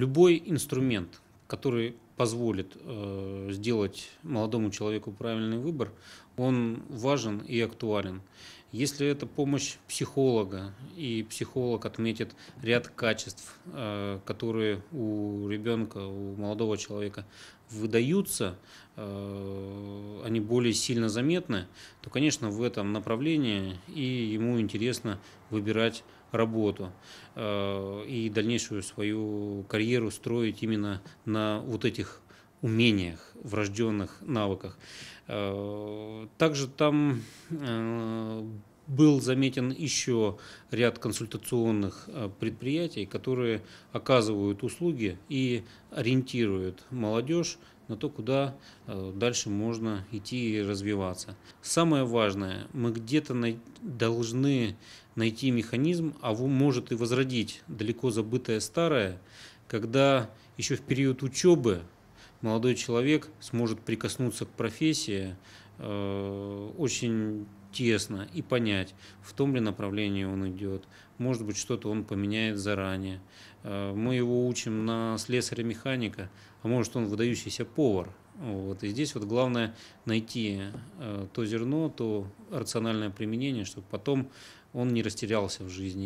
Любой инструмент, который позволит э, сделать молодому человеку правильный выбор, он важен и актуален. Если это помощь психолога, и психолог отметит ряд качеств, э, которые у ребенка, у молодого человека выдаются, э, они более сильно заметны, то, конечно, в этом направлении и ему интересно выбирать работу э, и дальнейшую свою карьеру строить именно на вот этих умениях, врожденных навыках. Также там был заметен еще ряд консультационных э, предприятий, которые оказывают услуги и ориентируют молодежь на то, куда э, дальше можно идти и развиваться. Самое важное, мы где-то должны найти механизм, а может и возродить далеко забытое старое, когда еще в период учебы молодой человек сможет прикоснуться к профессии э, очень тесно и понять, в том ли направлении он идет. Может быть, что-то он поменяет заранее. Э, мы его учим на слесаря-механика, а может, он выдающийся повар. Вот. И здесь вот главное найти э, то зерно, то рациональное применение, чтобы потом он не растерялся в жизни.